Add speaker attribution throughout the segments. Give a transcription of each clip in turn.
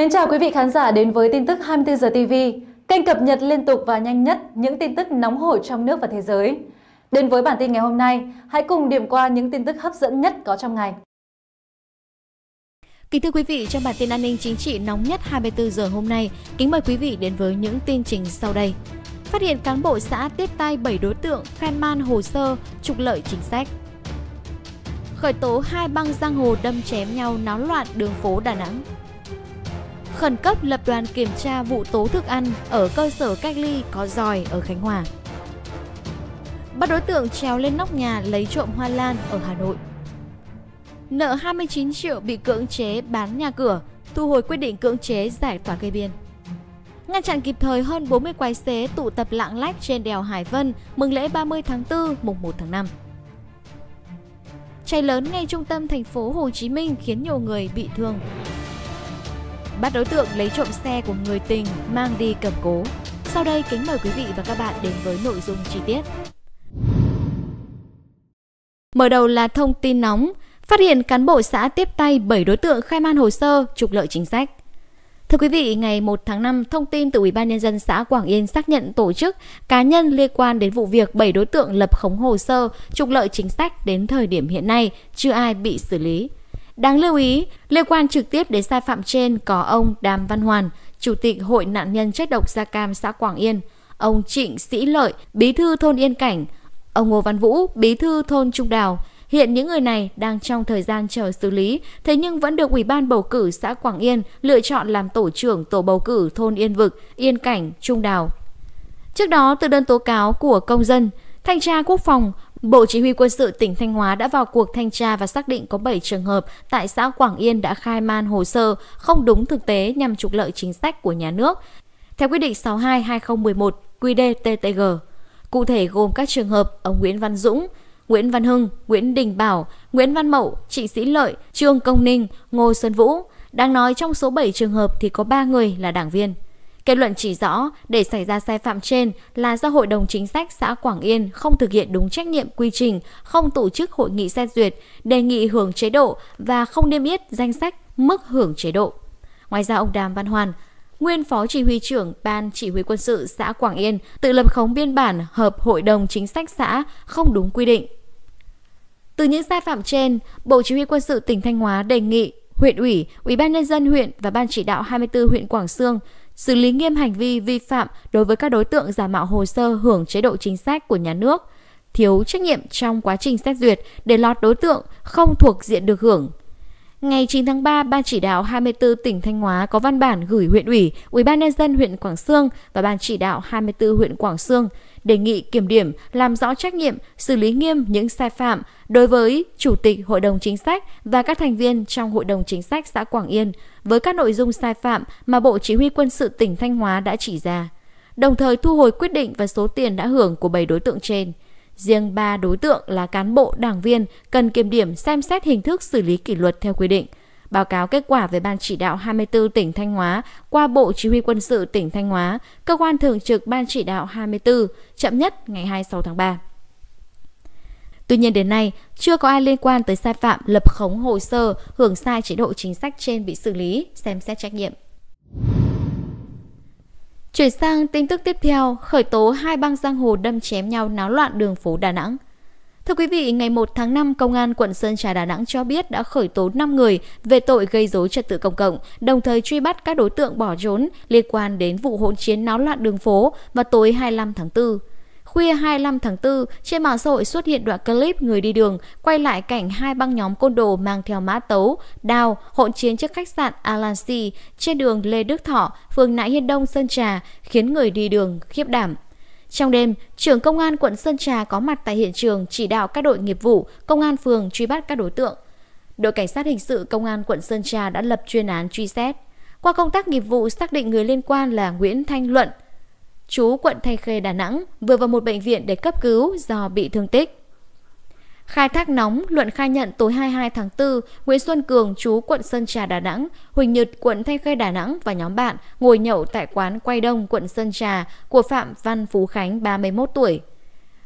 Speaker 1: Mến chào quý vị khán giả đến với tin tức 24 giờ TV, kênh cập nhật liên tục và nhanh nhất những tin tức nóng hổi trong nước và thế giới. Đến với bản tin ngày hôm nay, hãy cùng điểm qua những tin tức hấp dẫn nhất có trong ngày. Kính thưa quý vị, trong bản tin an ninh chính trị nóng nhất 24 giờ hôm nay, kính mời quý vị đến với những tin trình sau đây. Phát hiện cán bộ xã tiếp tay 7 đối tượng khen man hồ sơ trục lợi chính sách. Khởi tố hai băng giang hồ đâm chém nhau náo loạn đường phố Đà Nẵng khẩn cấp lập đoàn kiểm tra vụ tố thức ăn ở cơ sở cách ly có giòi ở Khánh Hòa. Bắt đối tượng trèo lên nóc nhà lấy trộm hoa lan ở Hà Nội. Nợ 29 triệu bị cưỡng chế bán nhà cửa, thu hồi quyết định cưỡng chế giải tỏa cây biên. Ngăn chặn kịp thời hơn 40 quái xế tụ tập lạng lách trên đèo Hải Vân mừng lễ 30 tháng 4 mùng 1 tháng 5. Cháy lớn ngay trung tâm thành phố Hồ Chí Minh khiến nhiều người bị thương bắt đối tượng lấy trộm xe của người tình mang đi cầm cố. Sau đây kính mời quý vị và các bạn đến với nội dung chi tiết. Mở đầu là thông tin nóng, phát hiện cán bộ xã tiếp tay 7 đối tượng khai man hồ sơ trục lợi chính sách. Thưa quý vị, ngày 1 tháng 5, thông tin từ Ủy ban nhân dân xã Quảng Yên xác nhận tổ chức cá nhân liên quan đến vụ việc 7 đối tượng lập khống hồ sơ trục lợi chính sách đến thời điểm hiện nay chưa ai bị xử lý. Đáng lưu ý, liên quan trực tiếp đến sai phạm trên có ông Đàm Văn Hoàn, Chủ tịch Hội nạn nhân chất độc da cam xã Quảng Yên, ông Trịnh Sĩ Lợi, Bí thư thôn Yên Cảnh, ông Ngô Văn Vũ, Bí thư thôn Trung Đào. Hiện những người này đang trong thời gian chờ xử lý, thế nhưng vẫn được Ủy ban bầu cử xã Quảng Yên lựa chọn làm tổ trưởng tổ bầu cử thôn Yên Vực, Yên Cảnh, Trung Đào. Trước đó, từ đơn tố cáo của công dân, Thanh tra Quốc phòng, Bộ Chỉ huy quân sự tỉnh Thanh Hóa đã vào cuộc thanh tra và xác định có 7 trường hợp tại xã Quảng Yên đã khai man hồ sơ không đúng thực tế nhằm trục lợi chính sách của nhà nước. Theo quyết định 62-2011 QDTTG, cụ thể gồm các trường hợp ông Nguyễn Văn Dũng, Nguyễn Văn Hưng, Nguyễn Đình Bảo, Nguyễn Văn Mậu, Trịnh Sĩ Lợi, Trương Công Ninh, Ngô Xuân Vũ. Đang nói trong số 7 trường hợp thì có 3 người là đảng viên. Kết luận chỉ rõ, để xảy ra sai phạm trên là do Hội đồng Chính sách xã Quảng Yên không thực hiện đúng trách nhiệm quy trình, không tổ chức hội nghị xét duyệt, đề nghị hưởng chế độ và không niêm yết danh sách mức hưởng chế độ. Ngoài ra ông Đàm Văn Hoàn, nguyên phó chỉ huy trưởng Ban Chỉ huy quân sự xã Quảng Yên tự lập khống biên bản hợp Hội đồng Chính sách xã không đúng quy định. Từ những sai phạm trên, Bộ Chỉ huy quân sự tỉnh Thanh Hóa đề nghị huyện ủy, Ủy ban nhân dân huyện và ban chỉ đạo 24 huyện Quảng Sương xử lý nghiêm hành vi vi phạm đối với các đối tượng giả mạo hồ sơ hưởng chế độ chính sách của nhà nước, thiếu trách nhiệm trong quá trình xét duyệt để lọt đối tượng không thuộc diện được hưởng Ngày 9 tháng 3, Ban chỉ đạo 24 tỉnh Thanh Hóa có văn bản gửi huyện ủy, ubnd huyện Quảng Sương và Ban chỉ đạo 24 huyện Quảng Sương đề nghị kiểm điểm, làm rõ trách nhiệm, xử lý nghiêm những sai phạm đối với Chủ tịch Hội đồng Chính sách và các thành viên trong Hội đồng Chính sách xã Quảng Yên với các nội dung sai phạm mà Bộ Chỉ huy Quân sự tỉnh Thanh Hóa đã chỉ ra, đồng thời thu hồi quyết định và số tiền đã hưởng của 7 đối tượng trên. Riêng 3 đối tượng là cán bộ, đảng viên cần kiểm điểm xem xét hình thức xử lý kỷ luật theo quy định. Báo cáo kết quả về Ban chỉ đạo 24 tỉnh Thanh Hóa qua Bộ Chỉ huy Quân sự tỉnh Thanh Hóa, cơ quan thường trực Ban chỉ đạo 24, chậm nhất ngày 26 tháng 3. Tuy nhiên đến nay, chưa có ai liên quan tới sai phạm lập khống hồ sơ hưởng sai chế độ chính sách trên bị xử lý, xem xét trách nhiệm. Chuyển sang tin tức tiếp theo, khởi tố hai băng giang hồ đâm chém nhau náo loạn đường phố Đà Nẵng. Thưa quý vị, ngày 1 tháng 5, Công an quận Sơn Trà Đà Nẵng cho biết đã khởi tố 5 người về tội gây dối trật tự công cộng, đồng thời truy bắt các đối tượng bỏ trốn liên quan đến vụ hỗn chiến náo loạn đường phố vào tối 25 tháng 4. Khuya 25 tháng 4, trên mạng xã hội xuất hiện đoạn clip người đi đường quay lại cảnh hai băng nhóm côn đồ mang theo mã tấu, đao, hỗn chiến trước khách sạn Alansi trên đường Lê Đức Thọ, phường Nại Hiên Đông, Sơn Trà, khiến người đi đường khiếp đảm. Trong đêm, trưởng công an quận Sơn Trà có mặt tại hiện trường chỉ đạo các đội nghiệp vụ, công an phường truy bắt các đối tượng. Đội cảnh sát hình sự công an quận Sơn Trà đã lập chuyên án truy xét. Qua công tác nghiệp vụ xác định người liên quan là Nguyễn Thanh Luận, chú quận Thanh Khê Đà Nẵng, vừa vào một bệnh viện để cấp cứu do bị thương tích. Khai thác nóng, Luận khai nhận tối 22 tháng 4, Nguyễn Xuân Cường, chú quận Sơn Trà Đà Nẵng, Huỳnh Nhật, quận Thanh Khê Đà Nẵng và nhóm bạn ngồi nhậu tại quán Quay Đông, quận Sơn Trà của Phạm Văn Phú Khánh, 31 tuổi.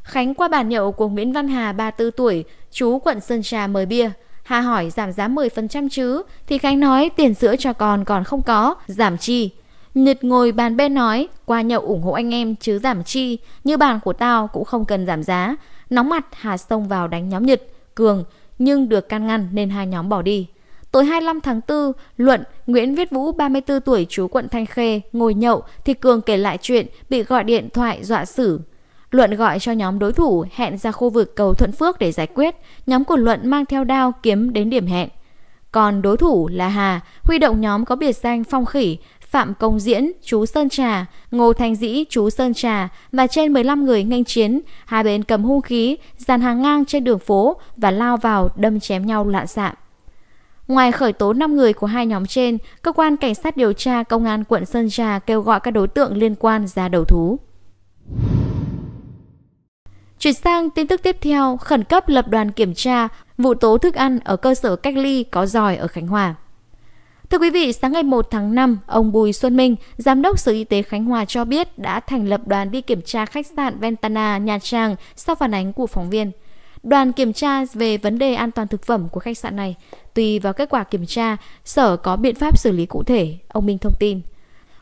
Speaker 1: Khánh qua bàn nhậu của Nguyễn Văn Hà, 34 tuổi, chú quận Sơn Trà mời bia. Hà hỏi giảm giá 10% chứ, thì Khánh nói tiền sữa cho con còn không có, giảm chi. Nhật ngồi bàn bên nói, qua nhậu ủng hộ anh em chứ giảm chi, như bàn của tao cũng không cần giảm giá. Nóng mặt Hà xông vào đánh nhóm Nhật, Cường, nhưng được can ngăn nên hai nhóm bỏ đi. Tối 25 tháng 4, Luận, Nguyễn Viết Vũ 34 tuổi chú quận Thanh Khê ngồi nhậu thì Cường kể lại chuyện bị gọi điện thoại dọa xử. Luận gọi cho nhóm đối thủ hẹn ra khu vực cầu Thuận Phước để giải quyết. Nhóm của Luận mang theo đao kiếm đến điểm hẹn. Còn đối thủ là Hà, huy động nhóm có biệt danh Phong Khỉ Phạm Công Diễn, chú Sơn Trà, Ngô Thanh Dĩ, chú Sơn Trà và trên 15 người nghênh chiến, hai bên cầm hung khí, dàn hàng ngang trên đường phố và lao vào đâm chém nhau loạn xạ. Ngoài khởi tố 5 người của hai nhóm trên, cơ quan cảnh sát điều tra công an quận Sơn Trà kêu gọi các đối tượng liên quan ra đầu thú. Chuyển sang tin tức tiếp theo, khẩn cấp lập đoàn kiểm tra vụ tố thức ăn ở cơ sở cách ly có giỏi ở Khánh Hòa. Thưa quý vị, sáng ngày 1 tháng 5, ông Bùi Xuân Minh, Giám đốc Sở Y tế Khánh Hòa cho biết đã thành lập đoàn đi kiểm tra khách sạn Ventana Nha Trang sau phản ánh của phóng viên. Đoàn kiểm tra về vấn đề an toàn thực phẩm của khách sạn này. Tùy vào kết quả kiểm tra, Sở có biện pháp xử lý cụ thể, ông Minh thông tin.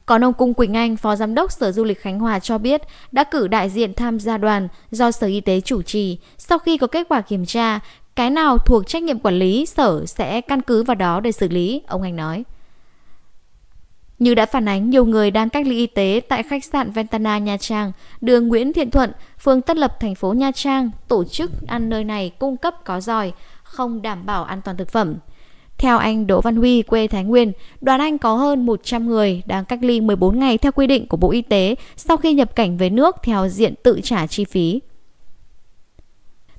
Speaker 1: Còn ông Cung Quỳnh Anh, Phó Giám đốc Sở Du lịch Khánh Hòa cho biết đã cử đại diện tham gia đoàn do Sở Y tế chủ trì. Sau khi có kết quả kiểm tra, cái nào thuộc trách nhiệm quản lý, sở sẽ căn cứ vào đó để xử lý, ông Anh nói. Như đã phản ánh, nhiều người đang cách ly y tế tại khách sạn Ventana Nha Trang, đường Nguyễn Thiện Thuận, phường Tân Lập, thành phố Nha Trang, tổ chức ăn nơi này cung cấp có giỏi, không đảm bảo an toàn thực phẩm. Theo anh Đỗ Văn Huy, quê Thái Nguyên, đoàn anh có hơn 100 người đang cách ly 14 ngày theo quy định của Bộ Y tế sau khi nhập cảnh về nước theo diện tự trả chi phí.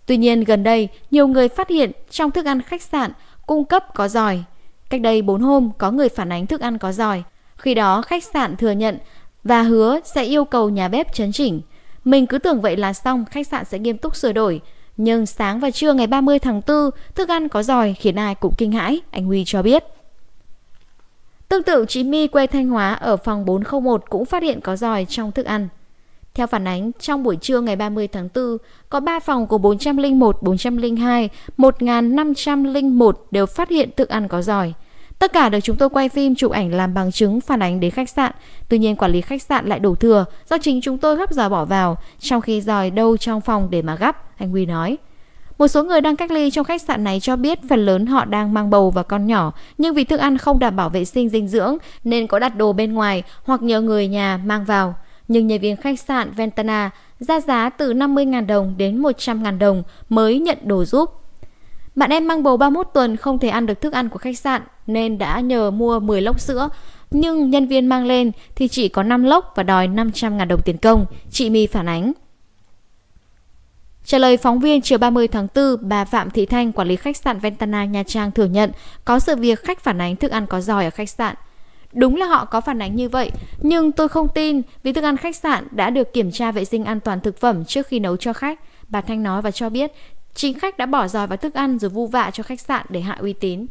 Speaker 1: Tuy nhiên gần đây, nhiều người phát hiện trong thức ăn khách sạn cung cấp có giỏi. Cách đây 4 hôm có người phản ánh thức ăn có giỏi. Khi đó khách sạn thừa nhận và hứa sẽ yêu cầu nhà bếp chấn chỉnh. Mình cứ tưởng vậy là xong, khách sạn sẽ nghiêm túc sửa đổi. Nhưng sáng và trưa ngày 30 tháng 4, thức ăn có giỏi khiến ai cũng kinh hãi, anh Huy cho biết. Tương tự, chị My quê Thanh Hóa ở phòng 401 cũng phát hiện có giỏi trong thức ăn. Theo phản ánh, trong buổi trưa ngày 30 tháng 4, có 3 phòng của 401, 402, 1501 đều phát hiện thức ăn có giỏi. Tất cả được chúng tôi quay phim chụp ảnh làm bằng chứng phản ánh đến khách sạn. Tuy nhiên quản lý khách sạn lại đổ thừa do chính chúng tôi gấp giò bỏ vào, trong khi giòi đâu trong phòng để mà gấp. anh Huy nói. Một số người đang cách ly trong khách sạn này cho biết phần lớn họ đang mang bầu và con nhỏ, nhưng vì thức ăn không đảm bảo vệ sinh dinh dưỡng nên có đặt đồ bên ngoài hoặc nhờ người nhà mang vào nhưng nhân viên khách sạn Ventana ra giá từ 50.000 đồng đến 100.000 đồng mới nhận đồ giúp. Bạn em mang bầu 31 tuần không thể ăn được thức ăn của khách sạn nên đã nhờ mua 10 lốc sữa, nhưng nhân viên mang lên thì chỉ có 5 lốc và đòi 500.000 đồng tiền công, chị My phản ánh. Trả lời phóng viên chiều 30 tháng 4, bà Phạm Thị Thanh, quản lý khách sạn Ventana Nha Trang thừa nhận có sự việc khách phản ánh thức ăn có giỏi ở khách sạn. Đúng là họ có phản ánh như vậy, nhưng tôi không tin vì thức ăn khách sạn đã được kiểm tra vệ sinh an toàn thực phẩm trước khi nấu cho khách. Bà Thanh nói và cho biết, chính khách đã bỏ giòi vào thức ăn rồi vu vạ cho khách sạn để hạ uy tín.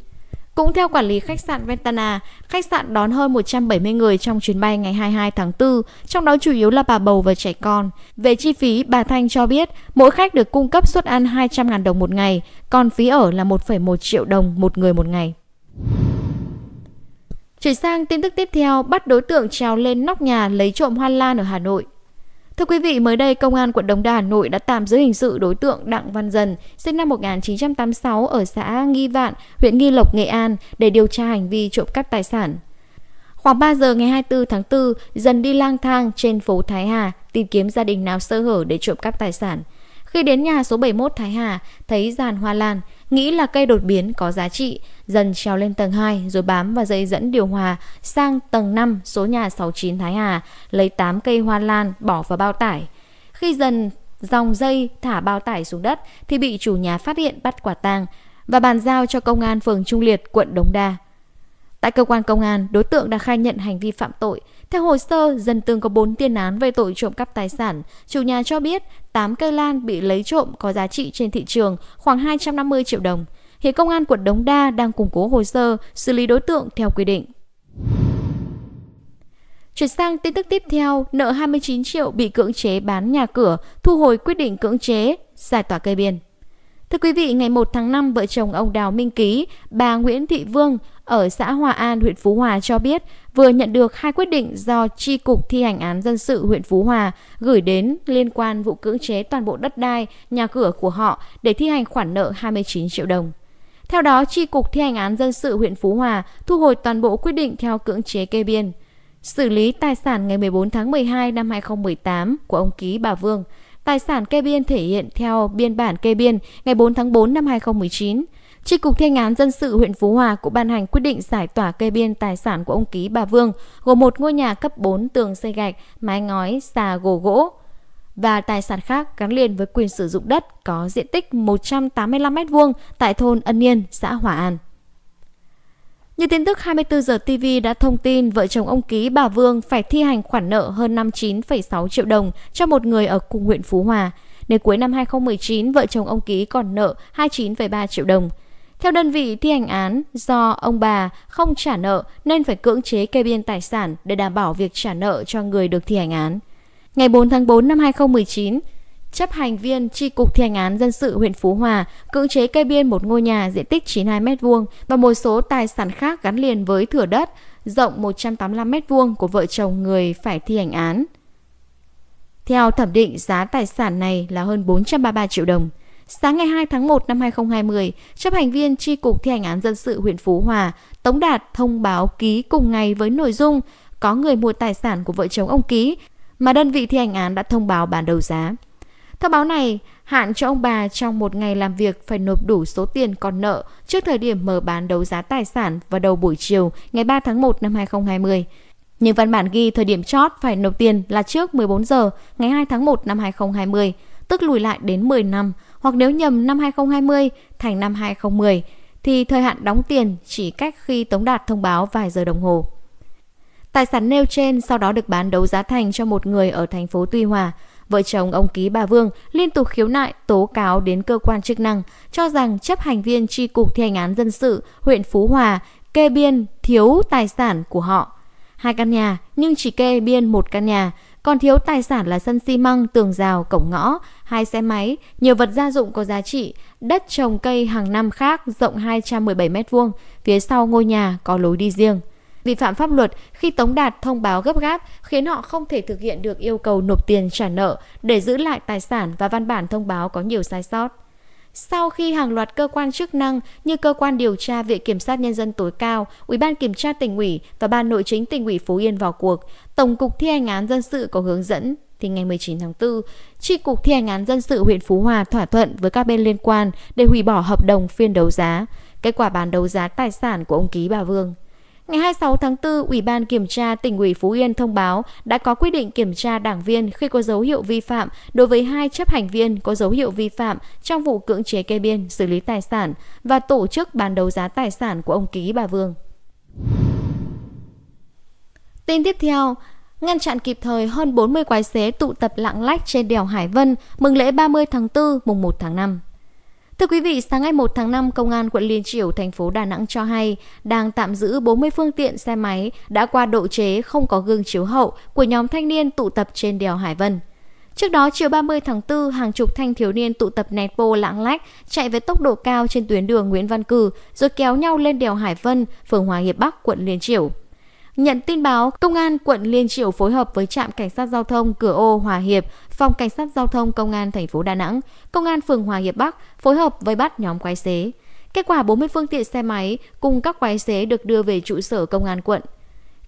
Speaker 1: Cũng theo quản lý khách sạn Ventana, khách sạn đón hơn 170 người trong chuyến bay ngày 22 tháng 4, trong đó chủ yếu là bà bầu và trẻ con. Về chi phí, bà Thanh cho biết mỗi khách được cung cấp suất ăn 200.000 đồng một ngày, còn phí ở là 1,1 triệu đồng một người một ngày. Chuyển sang tin tức tiếp theo, bắt đối tượng trèo lên nóc nhà lấy trộm hoa lan ở Hà Nội. Thưa quý vị, mới đây Công an quận Đống Đa Hà Nội đã tạm giữ hình sự đối tượng Đặng Văn Dần, sinh năm 1986 ở xã Nghi Vạn, huyện Nghi Lộc, Nghệ An để điều tra hành vi trộm cắp tài sản. Khoảng 3 giờ ngày 24 tháng 4, Dần đi lang thang trên phố Thái Hà tìm kiếm gia đình nào sơ hở để trộm cắp tài sản. Khi đến nhà số 71 Thái Hà, thấy giàn hoa lan, nghĩ là cây đột biến có giá trị, dần trèo lên tầng 2 rồi bám vào dây dẫn điều hòa sang tầng 5 số nhà 69 Thái Hà, lấy 8 cây hoa lan bỏ vào bao tải. Khi dần dòng dây thả bao tải xuống đất thì bị chủ nhà phát hiện bắt quả tang và bàn giao cho công an phường Trung Liệt, quận Đống Đa. Tại cơ quan công an, đối tượng đã khai nhận hành vi phạm tội – theo hồ sơ, dân Tương có 4 tiền án về tội trộm cắp tài sản. Chủ nhà cho biết 8 cây lan bị lấy trộm có giá trị trên thị trường khoảng 250 triệu đồng. Hiện công an quận Đống Đa đang củng cố hồ sơ, xử lý đối tượng theo quy định. Chuyển sang tin tức tiếp theo, nợ 29 triệu bị cưỡng chế bán nhà cửa, thu hồi quyết định cưỡng chế, giải tỏa cây biên. Thưa quý vị, ngày 1 tháng 5, vợ chồng ông Đào Minh Ký, bà Nguyễn Thị Vương ở xã Hòa An, huyện Phú Hòa cho biết vừa nhận được hai quyết định do Tri Cục Thi hành án dân sự huyện Phú Hòa gửi đến liên quan vụ cưỡng chế toàn bộ đất đai, nhà cửa của họ để thi hành khoản nợ 29 triệu đồng. Theo đó, Tri Cục Thi hành án dân sự huyện Phú Hòa thu hồi toàn bộ quyết định theo cưỡng chế kê biên. Xử lý tài sản ngày 14 tháng 12 năm 2018 của ông Ký bà Vương, tài sản kê biên thể hiện theo biên bản kê biên ngày 4 tháng 4 năm 2019, Tri Cục Thi hành án Dân sự huyện Phú Hòa cũng ban hành quyết định giải tỏa kê biên tài sản của ông Ký bà Vương, gồm một ngôi nhà cấp 4 tường xây gạch, mái ngói, xà gồ gỗ và tài sản khác gắn liền với quyền sử dụng đất có diện tích 185 m2 tại thôn Ân Niên, xã Hòa An. Như tin tức 24 giờ TV đã thông tin vợ chồng ông Ký bà Vương phải thi hành khoản nợ hơn 59,6 triệu đồng cho một người ở cùng huyện Phú Hòa. Đến cuối năm 2019, vợ chồng ông Ký còn nợ 29,3 triệu đồng. Theo đơn vị thi hành án, do ông bà không trả nợ nên phải cưỡng chế kê biên tài sản để đảm bảo việc trả nợ cho người được thi hành án. Ngày 4 tháng 4 năm 2019, chấp hành viên tri cục thi hành án dân sự huyện Phú Hòa cưỡng chế kê biên một ngôi nhà diện tích 92m2 và một số tài sản khác gắn liền với thửa đất rộng 185m2 của vợ chồng người phải thi hành án. Theo thẩm định, giá tài sản này là hơn 433 triệu đồng. Sáng ngày 2 tháng 1 năm 2020, chấp hành viên Tri Cục Thi hành án dân sự huyện Phú Hòa, Tống Đạt thông báo ký cùng ngày với nội dung có người mua tài sản của vợ chồng ông ký mà đơn vị thi hành án đã thông báo bán đấu giá. Thông báo này hạn cho ông bà trong một ngày làm việc phải nộp đủ số tiền còn nợ trước thời điểm mở bán đấu giá tài sản vào đầu buổi chiều ngày 3 tháng 1 năm 2020. Nhưng văn bản ghi thời điểm chót phải nộp tiền là trước 14 giờ ngày 2 tháng 1 năm 2020, tức lùi lại đến 10 năm, hoặc nếu nhầm năm 2020 thành năm 2010 thì thời hạn đóng tiền chỉ cách khi Tống Đạt thông báo vài giờ đồng hồ. Tài sản nêu trên sau đó được bán đấu giá thành cho một người ở thành phố Tuy Hòa. Vợ chồng ông Ký bà Vương liên tục khiếu nại tố cáo đến cơ quan chức năng cho rằng chấp hành viên tri cục thi hành án dân sự huyện Phú Hòa kê biên thiếu tài sản của họ. Hai căn nhà nhưng chỉ kê biên một căn nhà còn thiếu tài sản là sân xi măng, tường rào, cổng ngõ, hai xe máy, nhiều vật gia dụng có giá trị, đất trồng cây hàng năm khác rộng 217m2, phía sau ngôi nhà có lối đi riêng. Vi phạm pháp luật khi Tống Đạt thông báo gấp gáp khiến họ không thể thực hiện được yêu cầu nộp tiền trả nợ để giữ lại tài sản và văn bản thông báo có nhiều sai sót. Sau khi hàng loạt cơ quan chức năng như cơ quan điều tra Viện Kiểm sát Nhân dân tối cao, Ủy ban Kiểm tra tỉnh ủy và Ban Nội chính tỉnh ủy Phú Yên vào cuộc, Tổng cục thi hành án dân sự có hướng dẫn thì ngày 19 tháng 4, Tri Cục Thi hành án dân sự huyện Phú Hòa thỏa thuận với các bên liên quan để hủy bỏ hợp đồng phiên đấu giá, kết quả bán đấu giá tài sản của ông Ký bà Vương. Ngày 26 tháng 4, Ủy ban Kiểm tra tỉnh ủy Phú Yên thông báo đã có quyết định kiểm tra đảng viên khi có dấu hiệu vi phạm đối với hai chấp hành viên có dấu hiệu vi phạm trong vụ cưỡng chế kê biên xử lý tài sản và tổ chức bán đấu giá tài sản của ông Ký bà Vương. Tin tiếp theo, ngăn chặn kịp thời hơn 40 quái xế tụ tập lạng lách trên đèo Hải Vân mừng lễ 30 tháng 4 mùng 1 tháng 5. Thưa quý vị, sáng ngày 1 tháng 5, Công an quận Liên Triểu, thành phố Đà Nẵng cho hay đang tạm giữ 40 phương tiện xe máy đã qua độ chế không có gương chiếu hậu của nhóm thanh niên tụ tập trên đèo Hải Vân. Trước đó, chiều 30 tháng 4, hàng chục thanh thiếu niên tụ tập nẹt bô lãng lách chạy với tốc độ cao trên tuyến đường Nguyễn Văn Cử rồi kéo nhau lên đèo Hải Vân, phường Hòa Hiệp Bắc, quận Liên Triểu. Nhận tin báo, Công an quận Liên Triều phối hợp với trạm cảnh sát giao thông Cửa ô Hòa Hiệp, phòng cảnh sát giao thông Công an thành phố Đà Nẵng, Công an phường Hòa Hiệp Bắc phối hợp với bắt nhóm quái xế. Kết quả 40 phương tiện xe máy cùng các quái xế được đưa về trụ sở công an quận.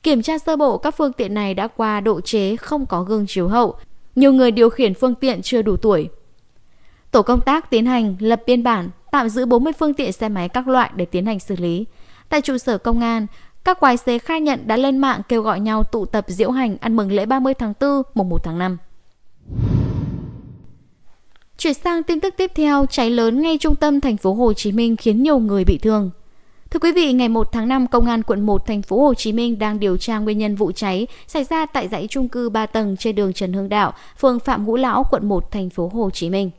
Speaker 1: Kiểm tra sơ bộ các phương tiện này đã qua độ chế không có gương chiếu hậu. Nhiều người điều khiển phương tiện chưa đủ tuổi. Tổ công tác tiến hành lập biên bản, tạm giữ 40 phương tiện xe máy các loại để tiến hành xử lý. Tại trụ sở công an, các quái xế khai nhận đã lên mạng kêu gọi nhau tụ tập diễu hành ăn mừng lễ 30 tháng 4, mùng 1 tháng 5. Chuyển sang tin tức tiếp theo, cháy lớn ngay trung tâm thành phố Hồ Chí Minh khiến nhiều người bị thương. Thưa quý vị, ngày 1 tháng 5, Công an quận 1 thành phố Hồ Chí Minh đang điều tra nguyên nhân vụ cháy xảy ra tại dãy chung cư 3 tầng trên đường Trần Hưng Đạo, phường Phạm Ngũ Lão, quận 1 thành phố Hồ Chí Minh.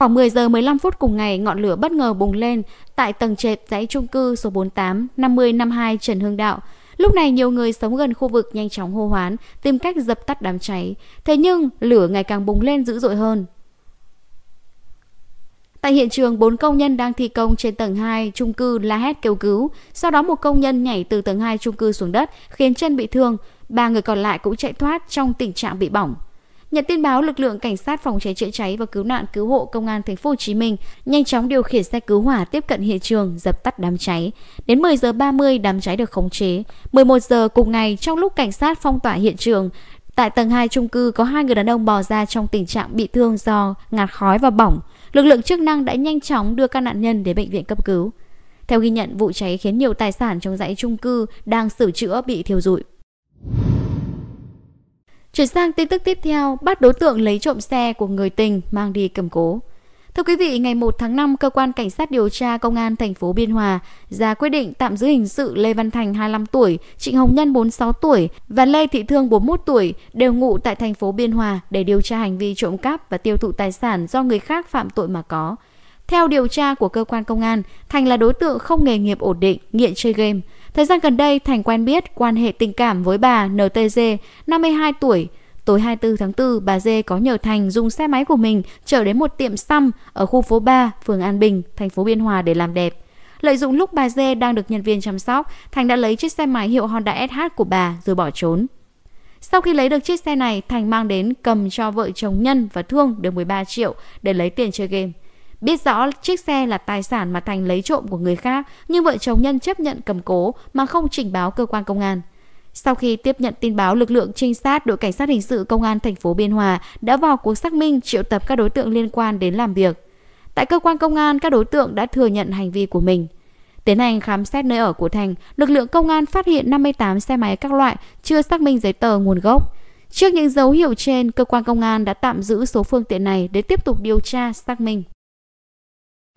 Speaker 1: Khoảng 10 giờ 15 phút cùng ngày, ngọn lửa bất ngờ bùng lên tại tầng trệt dãy trung cư số 48 50, 52 Trần Hưng Đạo. Lúc này nhiều người sống gần khu vực nhanh chóng hô hoán, tìm cách dập tắt đám cháy. Thế nhưng lửa ngày càng bùng lên dữ dội hơn. Tại hiện trường, bốn công nhân đang thi công trên tầng 2 trung cư la hét kêu cứu. Sau đó một công nhân nhảy từ tầng 2 trung cư xuống đất, khiến chân bị thương. Ba người còn lại cũng chạy thoát trong tình trạng bị bỏng. Nhận tin báo, lực lượng cảnh sát phòng cháy chữa cháy và cứu nạn cứu hộ công an thành phố Hồ Chí Minh nhanh chóng điều khiển xe cứu hỏa tiếp cận hiện trường dập tắt đám cháy. Đến 10 giờ 30 đám cháy được khống chế. 11 giờ cùng ngày trong lúc cảnh sát phong tỏa hiện trường, tại tầng 2 chung cư có hai người đàn ông bò ra trong tình trạng bị thương do ngạt khói và bỏng. Lực lượng chức năng đã nhanh chóng đưa các nạn nhân đến bệnh viện cấp cứu. Theo ghi nhận, vụ cháy khiến nhiều tài sản trong dãy chung cư đang sửa chữa bị thiêu rụi. Chuyển sang tin tức tiếp theo, bắt đối tượng lấy trộm xe của người tình mang đi cầm cố. Thưa quý vị, ngày 1 tháng 5, cơ quan cảnh sát điều tra công an thành phố Biên Hòa ra quyết định tạm giữ hình sự Lê Văn Thành 25 tuổi, Trịnh Hồng Nhân 46 tuổi và Lê Thị Thương 41 tuổi đều ngụ tại thành phố Biên Hòa để điều tra hành vi trộm cắp và tiêu thụ tài sản do người khác phạm tội mà có. Theo điều tra của cơ quan công an, Thành là đối tượng không nghề nghiệp ổn định, nghiện chơi game. Thời gian gần đây, Thành quen biết quan hệ tình cảm với bà NTG, 52 tuổi. Tối 24 tháng 4, bà Dê có nhờ Thành dùng xe máy của mình trở đến một tiệm xăm ở khu phố 3, phường An Bình, thành phố Biên Hòa để làm đẹp. Lợi dụng lúc bà Dê đang được nhân viên chăm sóc, Thành đã lấy chiếc xe máy hiệu Honda SH của bà rồi bỏ trốn. Sau khi lấy được chiếc xe này, Thành mang đến cầm cho vợ chồng Nhân và Thương được 13 triệu để lấy tiền chơi game. Biết rõ chiếc xe là tài sản mà Thành lấy trộm của người khác, nhưng vợ chồng Nhân chấp nhận cầm cố mà không trình báo cơ quan công an. Sau khi tiếp nhận tin báo, lực lượng trinh sát đội cảnh sát hình sự công an thành phố Biên Hòa đã vào cuộc xác minh triệu tập các đối tượng liên quan đến làm việc. Tại cơ quan công an, các đối tượng đã thừa nhận hành vi của mình. Tiến hành khám xét nơi ở của Thành, lực lượng công an phát hiện 58 xe máy các loại chưa xác minh giấy tờ nguồn gốc. Trước những dấu hiệu trên, cơ quan công an đã tạm giữ số phương tiện này để tiếp tục điều tra, xác minh.